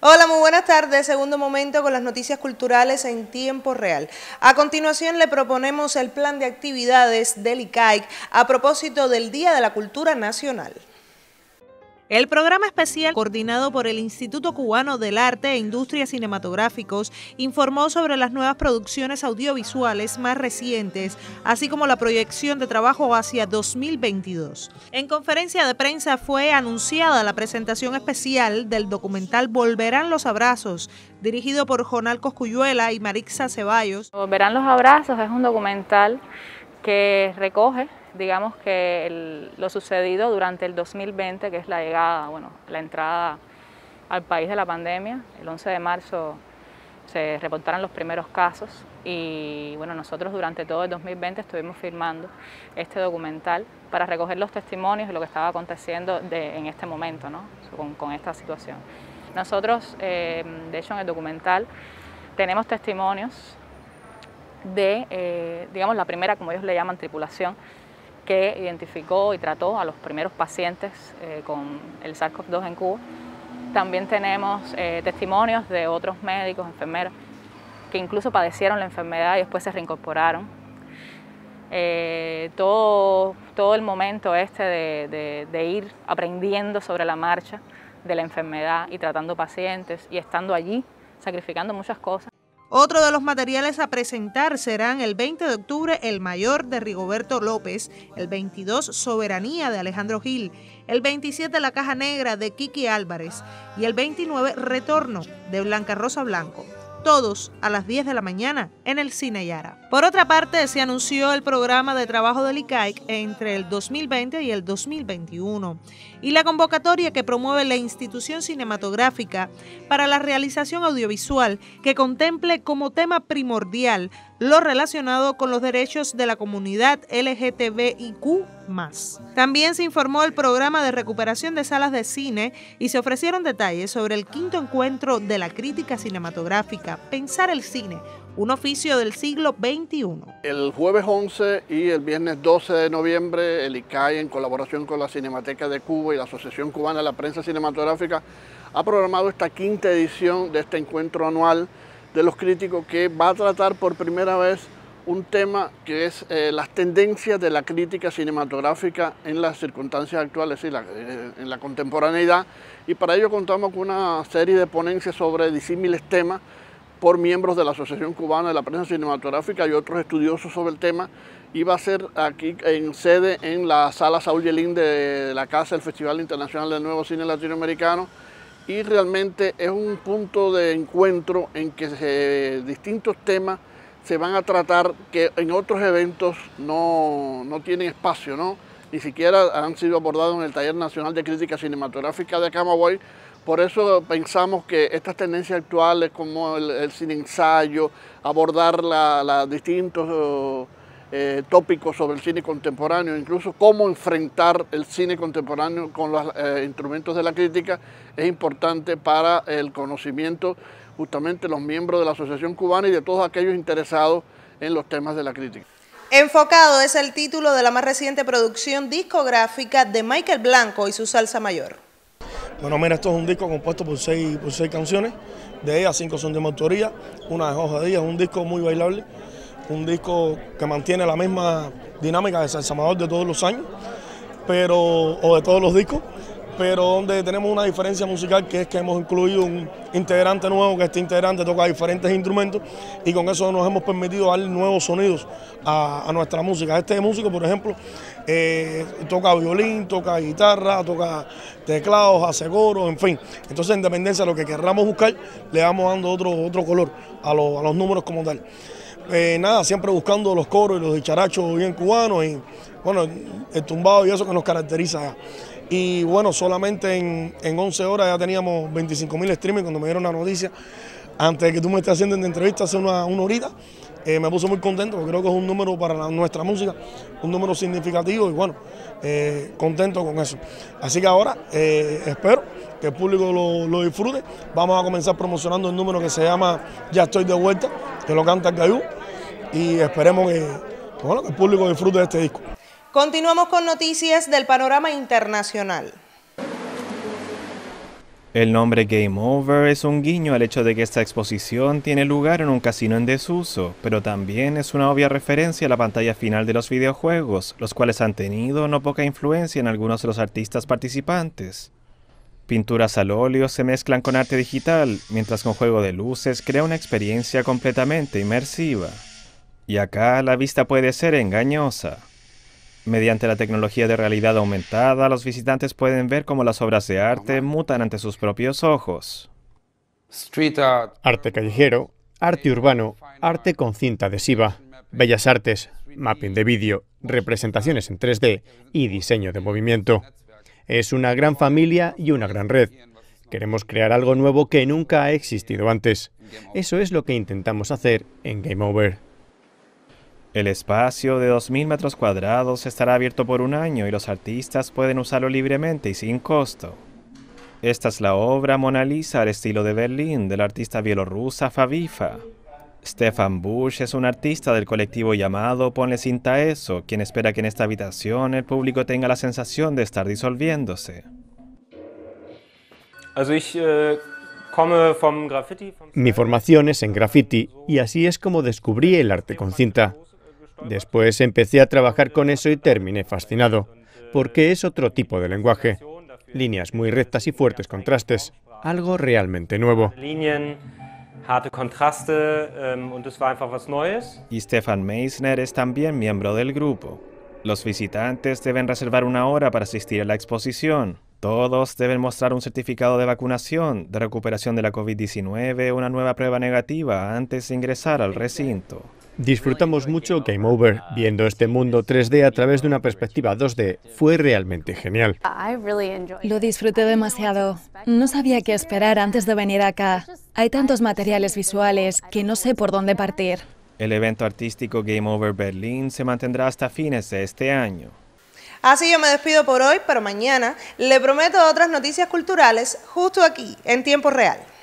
Hola, muy buenas tardes. Segundo momento con las noticias culturales en tiempo real. A continuación le proponemos el plan de actividades del ICAIC a propósito del Día de la Cultura Nacional. El programa especial coordinado por el Instituto Cubano del Arte e Industrias Cinematográficos informó sobre las nuevas producciones audiovisuales más recientes, así como la proyección de trabajo hacia 2022. En conferencia de prensa fue anunciada la presentación especial del documental Volverán los Abrazos, dirigido por Jonal Coscuyuela y Marixa Ceballos. Volverán los Abrazos es un documental que recoge digamos que lo sucedido durante el 2020, que es la llegada, bueno, la entrada al país de la pandemia. El 11 de marzo se reportaron los primeros casos y bueno, nosotros durante todo el 2020 estuvimos firmando este documental para recoger los testimonios de lo que estaba aconteciendo de, en este momento, ¿no? con, esta situación. Nosotros, eh, de hecho, en el documental tenemos testimonios de, eh, digamos, la primera, como ellos le llaman, tripulación que identificó y trató a los primeros pacientes eh, con el SARS-CoV-2 en Cuba. También tenemos eh, testimonios de otros médicos, enfermeros, que incluso padecieron la enfermedad y después se reincorporaron. Eh, todo, todo el momento este de ir aprendiendo sobre la marcha de la enfermedad y tratando pacientes y estando allí, sacrificando muchas cosas. Otro de los materiales a presentar serán el 20 de octubre El Mayor de Rigoberto López, el 22 Soberanía de Alejandro Gil, el 27 La Caja Negra de Kiki Álvarez y el 29 Retorno de Blanca Rosa Blanco todos a las 10 de la mañana en el Cine Yara. Por otra parte, se anunció el programa de trabajo del ICAIC entre el 2020 y el 2021 y la convocatoria que promueve la institución cinematográfica para la realización audiovisual que contemple como tema primordial lo relacionado con los derechos de la comunidad LGTBIQ. También se informó el programa de recuperación de salas de cine y se ofrecieron detalles sobre el quinto encuentro de la crítica cinematográfica Pensar el cine, un oficio del siglo XXI. El jueves 11 y el viernes 12 de noviembre, el ICAI, en colaboración con la Cinemateca de Cuba y la Asociación Cubana de la Prensa Cinematográfica, ha programado esta quinta edición de este encuentro anual de los críticos que va a tratar por primera vez un tema que es eh, las tendencias de la crítica cinematográfica en las circunstancias actuales y eh, en la contemporaneidad. Y para ello contamos con una serie de ponencias sobre disímiles temas por miembros de la Asociación Cubana de la Prensa Cinematográfica y otros estudiosos sobre el tema. Y va a ser aquí en sede en la sala Saúl Yelín de la Casa del Festival Internacional del Nuevo Cine Latinoamericano y realmente es un punto de encuentro en que distintos temas se van a tratar que en otros eventos no, tienen espacio, ¿no? ni siquiera han sido abordados en el Taller Nacional de Crítica Cinematográfica de Camagüey. Por eso pensamos que estas tendencias actuales como el, el cine ensayo, abordar las distintos... Eh, tópicos sobre el cine contemporáneo, incluso cómo enfrentar el cine contemporáneo con los eh, instrumentos de la crítica, es importante para el conocimiento justamente los miembros de la Asociación Cubana y de todos aquellos interesados en los temas de la crítica. Enfocado es el título de la más reciente producción discográfica de Michael Blanco y su salsa mayor. Bueno, mira, esto es un disco compuesto por seis, seis canciones, de ellas cinco son de motoría, una de día es un disco muy bailable, un disco que mantiene la misma dinámica de San de todos los años, pero, o de todos los discos, pero donde tenemos una diferencia musical que es que hemos incluido un integrante nuevo, que este integrante toca diferentes instrumentos y con eso nos hemos permitido dar nuevos sonidos a, nuestra música. Este músico, por ejemplo, eh, toca violín, toca guitarra, toca teclados, hace coro, en fin. Entonces, en dependencia de lo que querramos buscar, le vamos dando otro, otro color a los números como tal. Eh, nada, siempre buscando los coros y los dicharachos bien cubanos y bueno, el tumbado y eso que nos caracteriza. Y bueno, solamente en, 11 horas ya teníamos 25.000 mil streaming cuando me dieron la noticia. Antes de que tú me estés haciendo una entrevista hace una, horita, eh, me puse muy contento, porque creo que es un número para nuestra música, un número significativo y bueno, eh, contento con eso. Así que ahora espero que el público lo, lo, disfrute. Vamos a comenzar promocionando el número que se llama Ya estoy de vuelta, que lo canta el y esperemos que, el público disfrute de este disco. Continuamos con noticias del panorama internacional. El nombre Game Over es un guiño al hecho de que esta exposición tiene lugar en un casino en desuso, pero también es una obvia referencia a la pantalla final de los videojuegos, los cuales han tenido no poca influencia en algunos de los artistas participantes. Pinturas al óleo se mezclan con arte digital, mientras que juego de luces crea una experiencia completamente inmersiva. Y acá la vista puede ser engañosa. Mediante la tecnología de realidad aumentada, los visitantes pueden ver cómo las obras de arte mutan ante sus propios ojos. Street art. Arte callejero, arte urbano, arte con cinta adhesiva, bellas artes, mapping de vídeo, representaciones en 3D y diseño de movimiento. Es una gran familia y una gran red. Queremos crear algo nuevo que nunca ha existido antes. Eso es lo que intentamos hacer en Game Over. El espacio de 2.000 metros cuadrados estará abierto por un año y los artistas pueden usarlo libremente y sin costo. Esta es la obra Mona Lisa al estilo de Berlín del artista bielorrusa Favifa. Stefan Busch es un artista del colectivo llamado Ponle cinta eso, quien espera que en esta habitación el público tenga la sensación de estar disolviéndose. Äh, Mi formación es en graffiti y así es como descubrí el arte con cinta. Después empecé a trabajar con eso y terminé fascinado, porque es otro tipo de lenguaje. Líneas muy rectas y fuertes contrastes, algo realmente nuevo. Ähm, y Stefan Meissner es también miembro del grupo. Los visitantes deben reservar una hora para asistir a la exposición. Todos deben mostrar un certificado de vacunación, de recuperación de la COVID-19, una nueva prueba negativa antes de ingresar al recinto. Disfrutamos mucho Game Over. Viendo este mundo 3D a través de una perspectiva 2D fue realmente genial. Lo disfruté demasiado. No sabía qué esperar antes de venir acá. Hay tantos materiales visuales que no sé por dónde partir. El evento artístico Game Over Berlín se mantendrá hasta fines de este año. Así yo me despido por hoy, pero mañana le prometo otras noticias culturales justo aquí, en tiempo real.